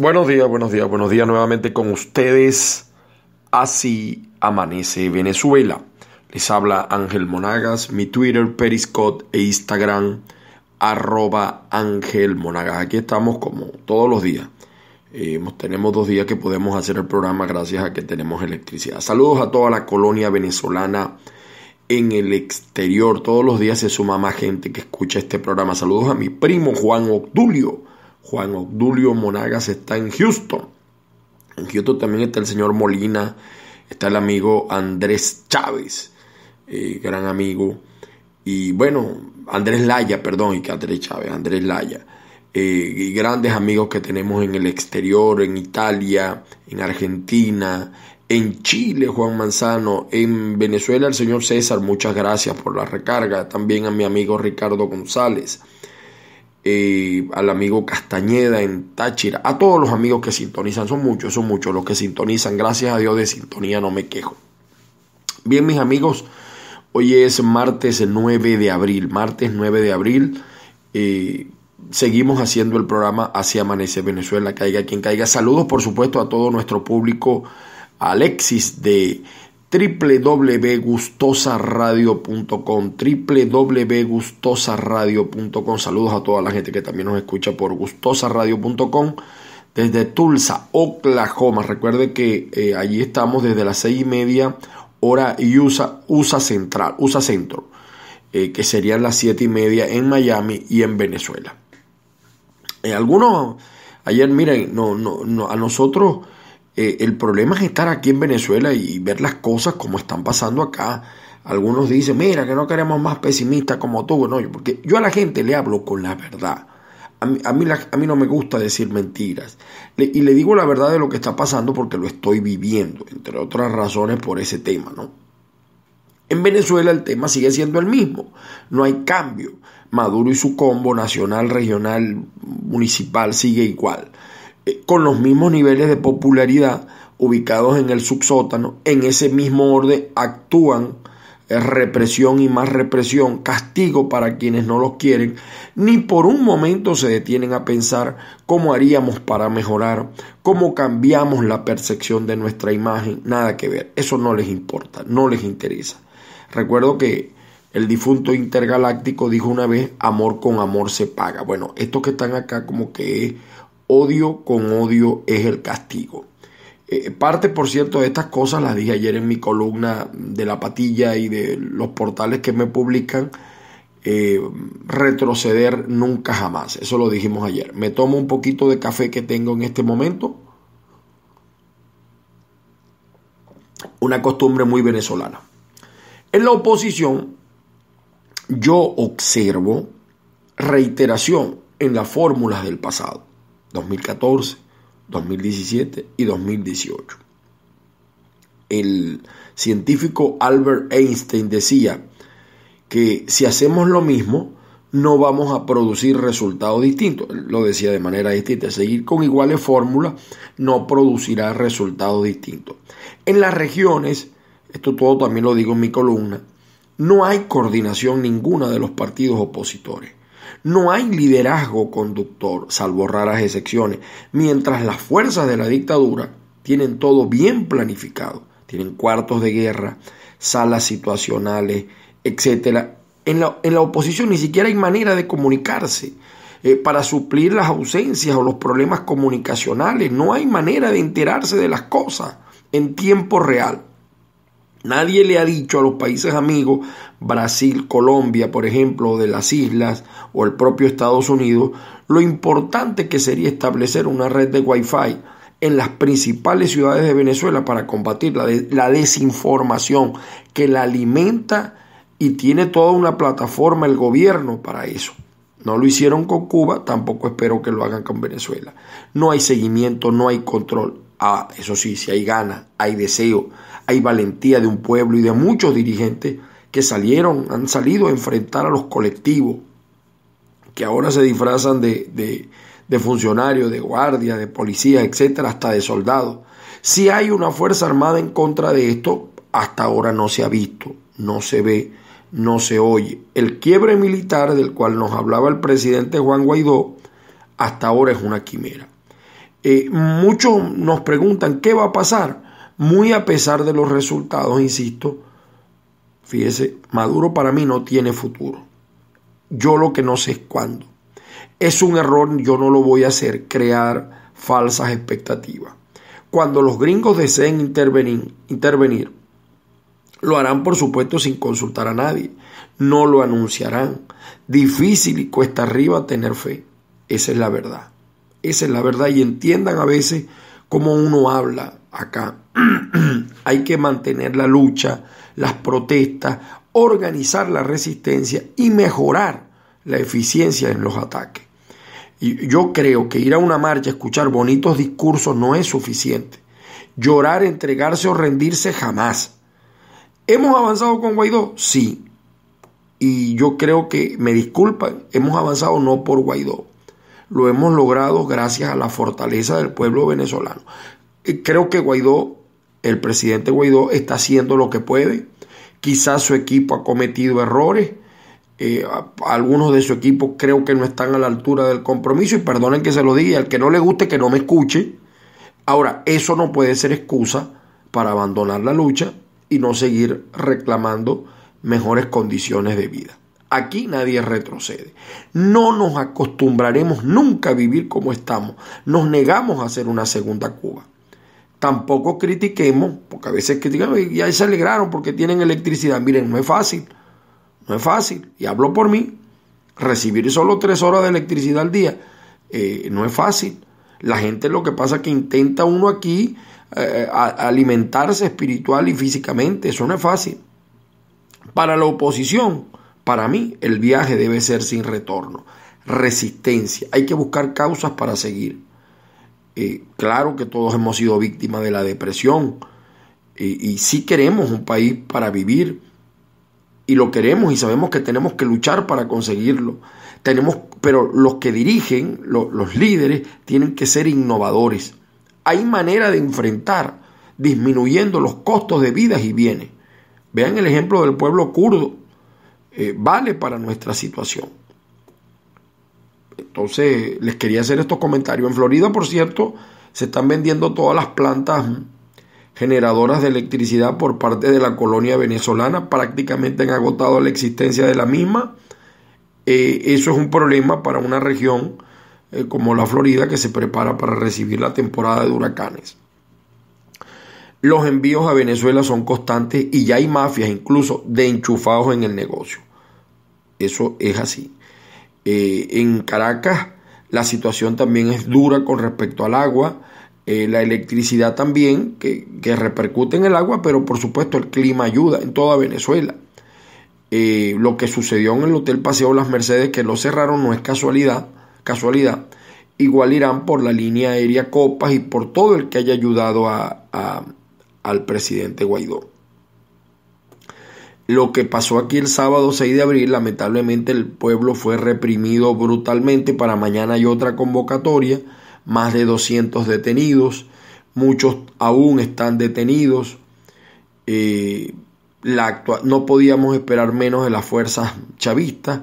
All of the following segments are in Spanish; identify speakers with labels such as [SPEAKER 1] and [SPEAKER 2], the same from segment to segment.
[SPEAKER 1] Buenos días, buenos días, buenos días nuevamente con ustedes. Así amanece Venezuela. Les habla Ángel Monagas, mi Twitter, Periscot e Instagram, arroba Ángel Monagas. Aquí estamos como todos los días. Eh, tenemos dos días que podemos hacer el programa gracias a que tenemos electricidad. Saludos a toda la colonia venezolana en el exterior. Todos los días se suma más gente que escucha este programa. Saludos a mi primo Juan Octulio Juan Obdulio Monagas está en Houston. En Houston también está el señor Molina, está el amigo Andrés Chávez, eh, gran amigo. Y bueno, Andrés Laya, perdón, y que Andrés Chávez, Andrés Laya. Eh, y grandes amigos que tenemos en el exterior, en Italia, en Argentina, en Chile, Juan Manzano, en Venezuela, el señor César, muchas gracias por la recarga. También a mi amigo Ricardo González. Eh, al amigo Castañeda en Táchira, a todos los amigos que sintonizan, son muchos, son muchos los que sintonizan, gracias a Dios de sintonía no me quejo. Bien, mis amigos, hoy es martes 9 de abril, martes 9 de abril, eh, seguimos haciendo el programa Hacia Amanece Venezuela, caiga quien caiga. Saludos, por supuesto, a todo nuestro público, Alexis de www.gustosaradio.com www.gustosaradio.com Saludos a toda la gente que también nos escucha por gustosaradio.com desde Tulsa, Oklahoma. Recuerde que eh, allí estamos desde las seis y media hora USA, USA Central, USA Centro, eh, que serían las siete y media en Miami y en Venezuela. Eh, algunos, ayer miren, no, no, a nosotros eh, el problema es estar aquí en Venezuela y ver las cosas como están pasando acá. Algunos dicen, mira, que no queremos más pesimistas como tú. No, yo, porque yo a la gente le hablo con la verdad. A mí, no me gusta decir mentiras. y le digo la verdad de lo que está pasando porque lo estoy viviendo, entre otras razones por ese tema, ¿no? En Venezuela el tema sigue siendo el mismo, no hay cambio. Maduro y su combo nacional, regional, municipal sigue igual. Eh, con los mismos niveles de popularidad ubicados en el subsótano, en ese mismo orden actúan eh, represión y más represión, castigo para quienes no los quieren, ni por un momento se detienen a pensar cómo haríamos para mejorar, cómo cambiamos la percepción de nuestra imagen, nada que ver, eso no les importa, no les interesa. Recuerdo que el difunto intergaláctico dijo una vez, amor con amor se paga. Bueno, estos que están acá como que Odio con odio es el castigo. Eh, parte, por cierto, de estas cosas las dije ayer en mi columna de la patilla y de los portales que me publican. Eh, retroceder nunca jamás. Eso lo dijimos ayer. Me tomo un poquito de café que tengo en este momento. Una costumbre muy venezolana. En la oposición, yo observo reiteración en las fórmulas del pasado. 2014, 2017 y 2018. El científico Albert Einstein decía que si hacemos lo mismo, no vamos a producir resultados distintos. Lo decía de manera distinta. Seguir con iguales fórmulas no producirá resultados distintos. En las regiones, esto todo también lo digo en mi columna, no hay coordinación ninguna de los partidos opositores no hay liderazgo conductor, salvo raras excepciones, mientras las fuerzas de la dictadura tienen todo bien planificado, tienen cuartos de guerra, salas situacionales, etc. En la, oposición ni siquiera hay manera de comunicarse. Eh, para suplir las ausencias o los problemas comunicacionales. No hay manera de enterarse de las cosas en tiempo real. Nadie le ha dicho a los países amigos, Brasil, Colombia, por ejemplo, de las islas o el propio Estados Unidos, lo importante que sería establecer una red de Wi-Fi en las principales ciudades de Venezuela para combatir la, desinformación que la alimenta y tiene toda una plataforma el gobierno para eso. No lo hicieron con Cuba, tampoco espero que lo hagan con Venezuela. No hay seguimiento, no hay control. Ah, eso sí, si hay ganas, hay deseo hay valentía de un pueblo y de muchos dirigentes que salieron, han salido a enfrentar a los colectivos que ahora se disfrazan de, funcionarios, de guardias, de policías, etcétera, hasta de soldados. Si hay una fuerza armada en contra de esto, hasta ahora no se ha visto, no se ve, no se oye. El quiebre militar del cual nos hablaba el presidente Juan Guaidó, hasta ahora es una quimera. Eh, muchos nos preguntan qué va a pasar muy a pesar de los resultados, insisto, fíjese, Maduro para mí no tiene futuro. Yo lo que no sé es cuándo. Es un error, yo no lo voy a hacer, crear falsas expectativas. Cuando los gringos deseen intervenir, intervenir, lo harán por supuesto sin consultar a nadie. No lo anunciarán. Difícil y cuesta arriba tener fe. Esa es la verdad. Esa es la verdad y entiendan a veces como uno habla acá. Hay que mantener la lucha, las protestas, organizar la resistencia y mejorar la eficiencia en los ataques. Y yo creo que ir a una marcha, escuchar bonitos discursos no es suficiente. Llorar, entregarse o rendirse jamás. ¿Hemos avanzado con Guaidó? Sí. Y yo creo que, me disculpan, hemos avanzado no por Guaidó, lo hemos logrado gracias a la fortaleza del pueblo venezolano. Eh, creo que Guaidó, el presidente Guaidó, está haciendo lo que puede. Quizás su equipo ha cometido errores. Eh, algunos de su equipo creo que no están a la altura del compromiso y perdonen que se lo diga, al que no le guste que no me escuche. Ahora, eso no puede ser excusa para abandonar la lucha y no seguir reclamando mejores condiciones de vida. Aquí nadie retrocede. No nos acostumbraremos nunca a vivir como estamos. Nos negamos a hacer una segunda Cuba. Tampoco critiquemos, porque a veces critican, ahí se alegraron porque tienen electricidad. Miren, no es fácil. No es fácil. Y hablo por mí. Recibir solo tres horas de electricidad al día eh, no es fácil. La gente lo que pasa es que intenta uno aquí eh, alimentarse espiritual y físicamente. Eso no es fácil. Para la oposición, para mí, el viaje debe ser sin retorno. Resistencia. Hay que buscar causas para seguir. Eh, claro que todos hemos sido víctimas de la depresión. y si queremos un país para vivir. Y lo queremos y sabemos que tenemos que luchar para conseguirlo. Tenemos, pero los que dirigen, los líderes, tienen que ser innovadores. Hay manera de enfrentar disminuyendo los costos de vidas y bienes. Vean el ejemplo del pueblo kurdo. Eh, vale para nuestra situación. Entonces, les quería hacer estos comentarios. En Florida, por cierto, se están vendiendo todas las plantas generadoras de electricidad por parte de la colonia venezolana. Prácticamente han agotado la existencia de la misma. Eh, eso es un problema para una región eh, como la Florida que se prepara para recibir la temporada de huracanes los envíos a Venezuela son constantes y ya hay mafias incluso de enchufados en el negocio. Eso es así. Eh, en Caracas la situación también es dura con respecto al agua, eh, la electricidad también, que, repercute en el agua, pero por supuesto el clima ayuda en toda Venezuela. Eh, lo que sucedió en el Hotel Paseo Las Mercedes, que lo cerraron, no es casualidad, casualidad. Igual irán por la línea aérea Copas y por todo el que haya ayudado a al presidente Guaidó. Lo que pasó aquí el sábado 6 de abril, lamentablemente el pueblo fue reprimido brutalmente. Para mañana hay otra convocatoria, más de 200 detenidos, muchos aún están detenidos. Eh, la no podíamos esperar menos de las fuerzas chavistas.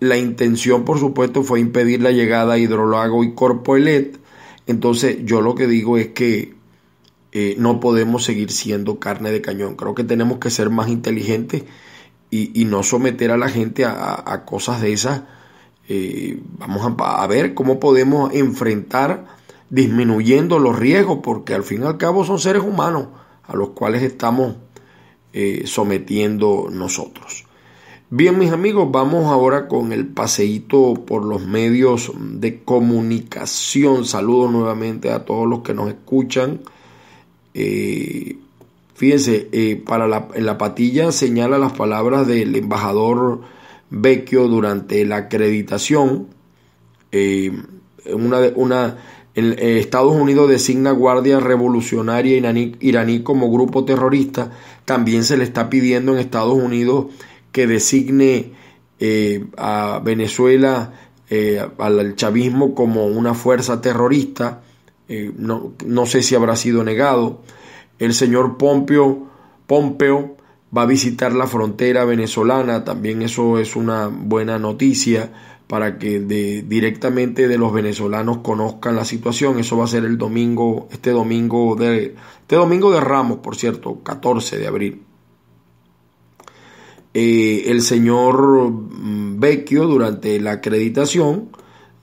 [SPEAKER 1] La intención, por supuesto, fue impedir la llegada a Hidrolago y Corpoelet. Entonces, yo lo que digo es que eh, no podemos seguir siendo carne de cañón. Creo que tenemos que ser más inteligentes y, no someter a la gente a, cosas de esas. Eh, vamos a, ver cómo podemos enfrentar disminuyendo los riesgos, porque al fin y al cabo son seres humanos a los cuales estamos eh, sometiendo nosotros. Bien, mis amigos, vamos ahora con el paseíto por los medios de comunicación. Saludo nuevamente a todos los que nos escuchan. Eh, fíjense, eh, para la, en la patilla señala las palabras del embajador Vecchio durante la acreditación. Eh, en, eh, Estados Unidos designa Guardia Revolucionaria iraní, como grupo terrorista. También se le está pidiendo en Estados Unidos que designe a Venezuela, al chavismo como una fuerza terrorista. Eh, no, sé si habrá sido negado. El señor Pompeo, Pompeo va a visitar la frontera venezolana, también eso es una buena noticia para que de, directamente de los venezolanos conozcan la situación. Eso va a ser el domingo, este domingo de, este domingo de Ramos, por cierto, 14 de abril. Eh, el señor mm, Vecchio durante la acreditación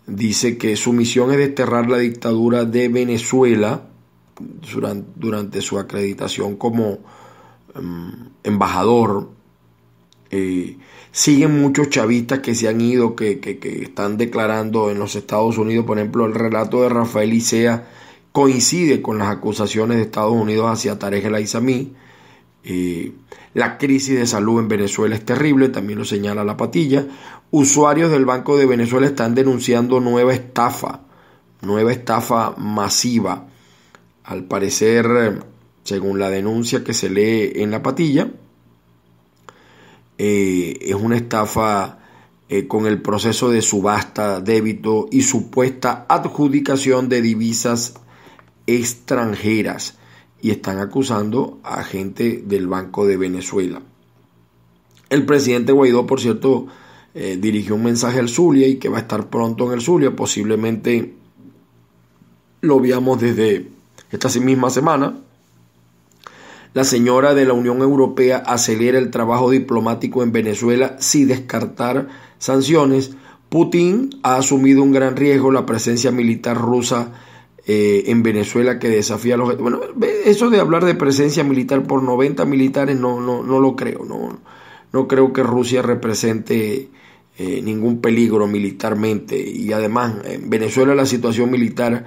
[SPEAKER 1] dice que su misión es desterrar la dictadura de Venezuela durante, su acreditación como em, embajador. Eh, siguen muchos chavistas que se han ido, que, están declarando en los Estados Unidos, por ejemplo, el relato de Rafael Isea coincide con las acusaciones de Estados Unidos hacia Tarek El eh, la crisis de salud en Venezuela es terrible, también lo señala la patilla. Usuarios del Banco de Venezuela están denunciando nueva estafa, nueva estafa masiva. Al parecer, según la denuncia que se lee en la patilla, eh, es una estafa eh, con el proceso de subasta, débito y supuesta adjudicación de divisas extranjeras y están acusando a gente del Banco de Venezuela. El presidente Guaidó, por cierto, eh, dirigió un mensaje al Zulia y que va a estar pronto en el Zulia, posiblemente lo veamos desde esta misma semana. La señora de la Unión Europea acelera el trabajo diplomático en Venezuela sin descartar sanciones. Putin ha asumido un gran riesgo. La presencia militar rusa eh, en Venezuela que desafía a los... Bueno, eso de hablar de presencia militar por 90 militares no, no, no lo creo, no, no creo que Rusia represente eh, ningún peligro militarmente y además en Venezuela la situación militar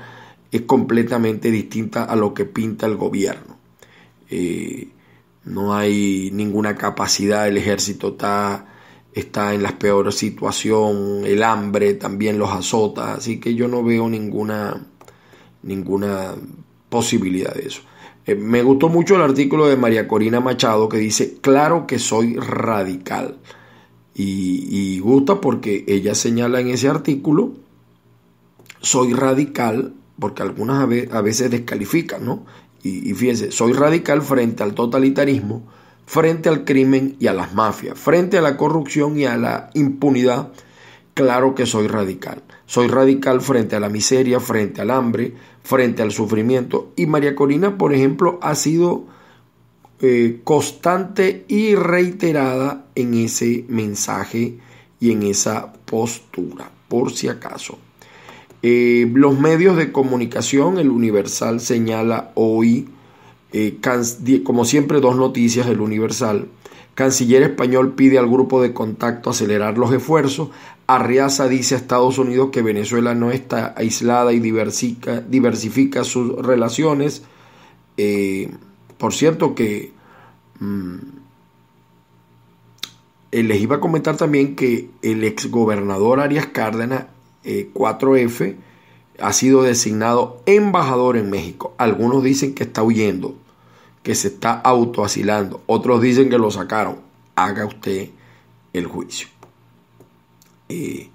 [SPEAKER 1] es completamente distinta a lo que pinta el gobierno. Eh, no hay ninguna capacidad, el ejército está, está en la peor situación, el hambre también los azota, así que yo no veo ninguna ninguna posibilidad de eso. Eh, me gustó mucho el artículo de María Corina Machado que dice, claro que soy radical. Y, gusta porque ella señala en ese artículo, soy radical, porque algunas a veces descalifican, ¿no? Y, y fíjense, soy radical frente al totalitarismo, frente al crimen y a las mafias, frente a la corrupción y a la impunidad. Claro que soy radical. Soy radical frente a la miseria, frente al hambre, frente al sufrimiento. Y María Corina, por ejemplo, ha sido eh, constante y reiterada en ese mensaje y en esa postura, por si acaso. Eh, los medios de comunicación, el Universal señala hoy, eh, como siempre, dos noticias del Universal. Canciller español pide al grupo de contacto acelerar los esfuerzos Arriaza dice a Estados Unidos que Venezuela no está aislada y diversifica, diversifica sus relaciones. Eh, por cierto que mm, eh, les iba a comentar también que el exgobernador Arias Cárdenas 4F eh, ha sido designado embajador en México. Algunos dicen que está huyendo, que se está autoasilando. Otros dicen que lo sacaron. Haga usted el juicio. Eh,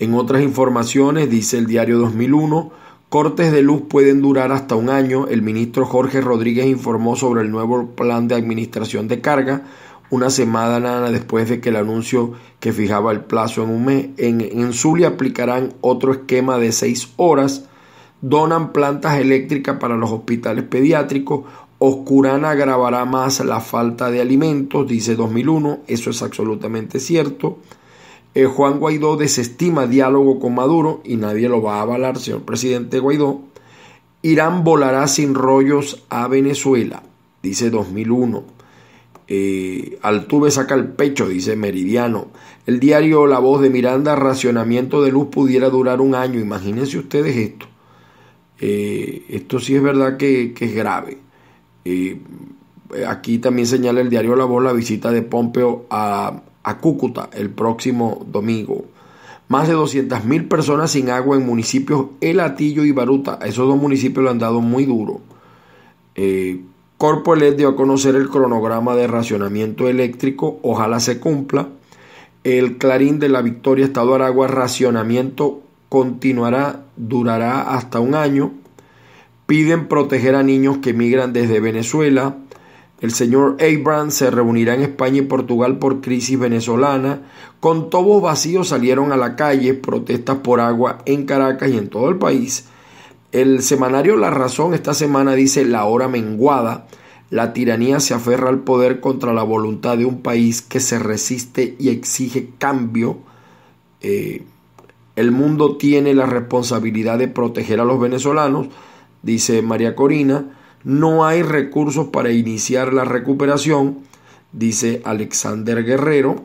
[SPEAKER 1] en otras informaciones, dice el diario 2001, cortes de luz pueden durar hasta un año. El ministro Jorge Rodríguez informó sobre el nuevo plan de administración de carga una semana después de que el anuncio que fijaba el plazo en un mes. En, en Zulia aplicarán otro esquema de seis horas. Donan plantas eléctricas para los hospitales pediátricos. Oscurana agravará más la falta de alimentos, dice 2001. Eso es absolutamente cierto. Eh, Juan Guaidó desestima diálogo con Maduro y nadie lo va a avalar, señor presidente Guaidó. Irán volará sin rollos a Venezuela, dice 2001. Eh, Altuve saca el pecho, dice Meridiano. El diario La Voz de Miranda, racionamiento de luz pudiera durar un año. Imagínense ustedes esto. Eh, esto sí es verdad que, es grave. aquí también señala el diario La Voz la visita de Pompeo a, a Cúcuta el próximo domingo. Más de 200.000 personas sin agua en municipios El Atillo y Baruta. Esos dos municipios lo han dado muy duro. Eh, Corpo LED dio a conocer el cronograma de racionamiento eléctrico. Ojalá se cumpla. El Clarín de la Victoria Estado Aragua, racionamiento continuará, durará hasta un año. Piden proteger a niños que migran desde Venezuela. El señor Abrams se reunirá en España y Portugal por crisis venezolana. Con tobos vacíos salieron a la calle protestas por agua en Caracas y en todo el país. El semanario La Razón esta semana dice la hora menguada. La tiranía se aferra al poder contra la voluntad de un país que se resiste y exige cambio. Eh, el mundo tiene la responsabilidad de proteger a los venezolanos, dice María Corina no hay recursos para iniciar la recuperación, dice Alexander Guerrero.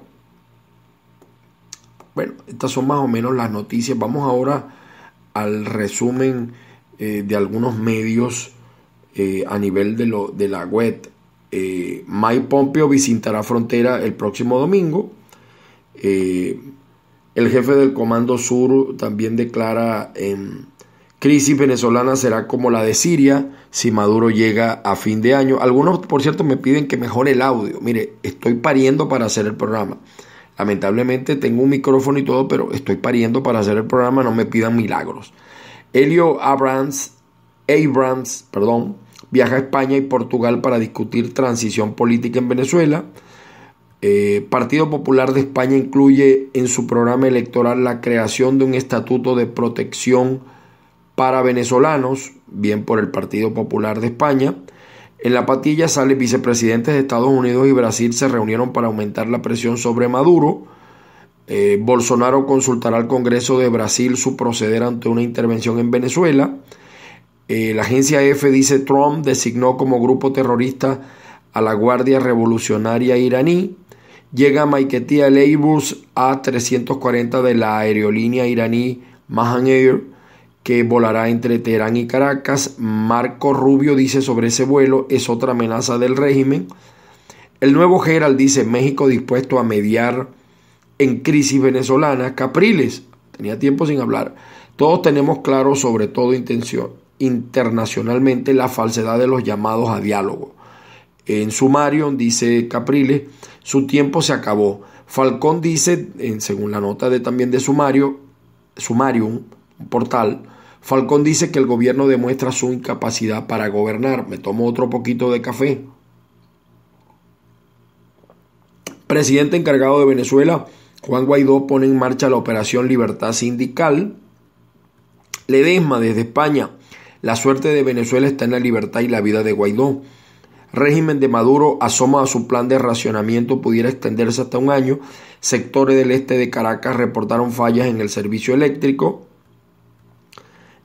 [SPEAKER 1] Bueno, estas son más o menos las noticias. Vamos ahora al resumen eh, de algunos medios eh, a nivel de, lo, de la web. Eh, Mike Pompeo visitará frontera el próximo domingo. Eh, el jefe del Comando Sur también declara en crisis venezolana será como la de Siria si Maduro llega a fin de año. Algunos, por cierto, me piden que mejore el audio. Mire, estoy pariendo para hacer el programa. Lamentablemente tengo un micrófono y todo, pero estoy pariendo para hacer el programa, no me pidan milagros. Helio Abrams, Abrams perdón, viaja a España y Portugal para discutir transición política en Venezuela. Eh, Partido Popular de España incluye en su programa electoral la creación de un estatuto de protección para venezolanos, bien por el Partido Popular de España. En la patilla sale vicepresidentes de Estados Unidos y Brasil se reunieron para aumentar la presión sobre Maduro. Eh, Bolsonaro consultará al Congreso de Brasil su proceder ante una intervención en Venezuela. Eh, la agencia F dice Trump designó como grupo terrorista a la Guardia Revolucionaria iraní. Llega Maiketía Leibus A340 de la aerolínea iraní Mahan Air que volará entre Teherán y Caracas. Marco Rubio dice sobre ese vuelo es otra amenaza del régimen. El nuevo Gerald dice México dispuesto a mediar en crisis venezolana. Capriles, tenía tiempo sin hablar. Todos tenemos claro, sobre todo intención, internacionalmente, la falsedad de los llamados a diálogo. En Sumario dice Capriles, su tiempo se acabó. Falcón dice, en, según la nota de, también de Sumario, Sumarium, portal, Falcón dice que el gobierno demuestra su incapacidad para gobernar. Me tomo otro poquito de café. Presidente encargado de Venezuela, Juan Guaidó pone en marcha la operación Libertad Sindical. Ledesma desde España, la suerte de Venezuela está en la libertad y la vida de Guaidó. Régimen de Maduro asoma a su plan de racionamiento pudiera extenderse hasta un año. Sectores del este de Caracas reportaron fallas en el servicio eléctrico.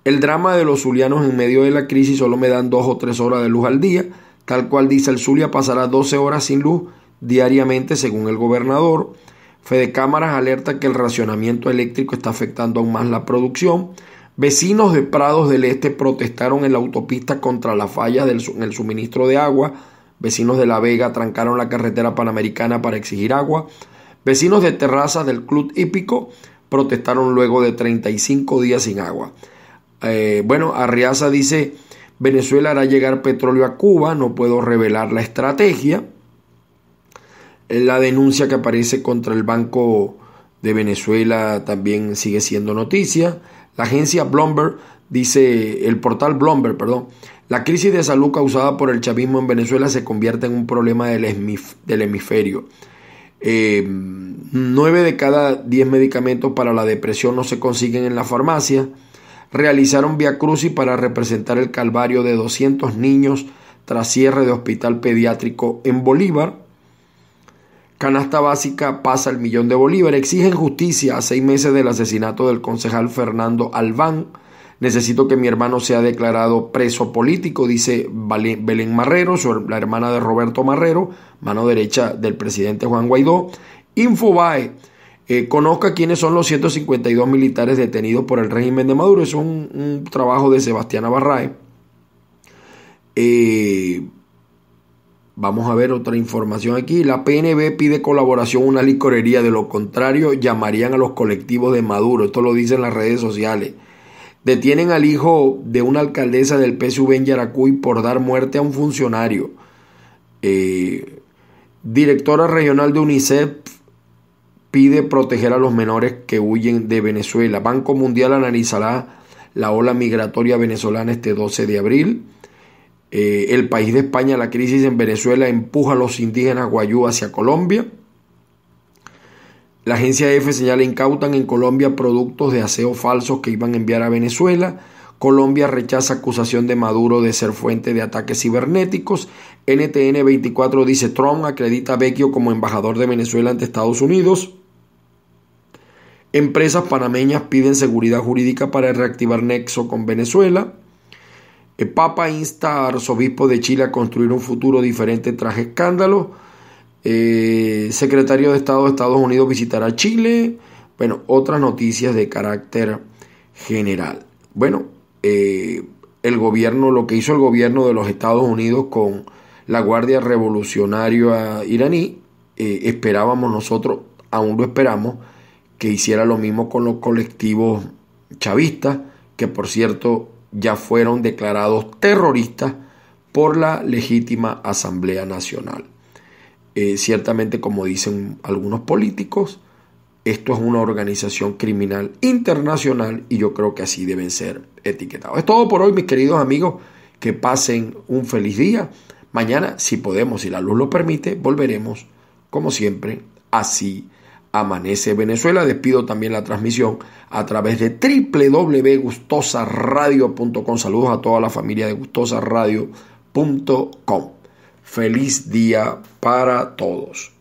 [SPEAKER 1] El drama de los zulianos en medio de la crisis solo me dan dos o tres horas de luz al día, tal cual dice el Zulia pasará 12 horas sin luz diariamente según el gobernador. Fede Cámaras alerta que el racionamiento eléctrico está afectando aún más la producción. Vecinos de Prados del Este protestaron en la autopista contra la falla del, en el suministro de agua. Vecinos de La Vega trancaron la carretera panamericana para exigir agua. Vecinos de Terrazas del Club Hípico protestaron luego de 35 días sin agua. Eh, bueno, Arriaza dice, Venezuela hará llegar petróleo a Cuba, no puedo revelar la estrategia. La denuncia que aparece contra el Banco de Venezuela también sigue siendo noticia. La agencia Bloomberg dice, el portal Bloomberg, perdón, la crisis de salud causada por el chavismo en Venezuela se convierte en un problema del, hemisferio. Eh, nueve 9 de cada diez medicamentos para la depresión no se consiguen en la farmacia realizaron Via Crucis para representar el calvario de 200 niños tras cierre de hospital pediátrico en Bolívar. Canasta básica pasa el millón de Bolívar. Exigen justicia a seis meses del asesinato del concejal Fernando Albán. Necesito que mi hermano sea declarado preso político, dice Belén Marrero, la hermana de Roberto Marrero, mano derecha del presidente Juan Guaidó. Infobae eh, conozca quiénes son los 152 militares detenidos por el régimen de Maduro. Es un, trabajo de Sebastián Abarrae. Eh, vamos a ver otra información aquí. La PNB pide colaboración a una licorería, de lo contrario llamarían a los colectivos de Maduro. Esto lo dicen las redes sociales. Detienen al hijo de una alcaldesa del PSUV en Yaracuy por dar muerte a un funcionario. Eh, directora regional de UNICEF pide proteger a los menores que huyen de Venezuela. Banco Mundial analizará la ola migratoria venezolana este 12 de abril. Eh, el país de España, la crisis en Venezuela empuja a los indígenas guayú hacia Colombia. La agencia EFE señala incautan en Colombia productos de aseo falsos que iban a enviar a Venezuela. Colombia rechaza acusación de Maduro de ser fuente de ataques cibernéticos. NTN 24 dice Trump acredita a Vecchio como embajador de Venezuela ante Estados Unidos. Empresas panameñas piden seguridad jurídica para reactivar nexo con Venezuela. El eh, Papa insta a arzobispo de Chile a construir un futuro diferente tras escándalo. Eh, secretario de Estado de Estados Unidos visitará Chile. Bueno, otras noticias de carácter general. Bueno, eh, el gobierno, lo que hizo el gobierno de los Estados Unidos con la Guardia Revolucionaria iraní, esperábamos nosotros, aún lo esperamos, que hiciera lo mismo con los colectivos chavistas, que por cierto ya fueron declarados terroristas por la legítima Asamblea Nacional. Eh, ciertamente, como dicen algunos políticos, esto es una organización criminal internacional y yo creo que así deben ser etiquetados. Es todo por hoy, mis queridos amigos. Que pasen un feliz día. Mañana, si podemos, si la luz lo permite, volveremos, como siempre, así Amanece Venezuela. Despido también la transmisión a través de www.gustosaradio.com. Saludos a toda la familia de gustosaradio.com. Feliz día para todos.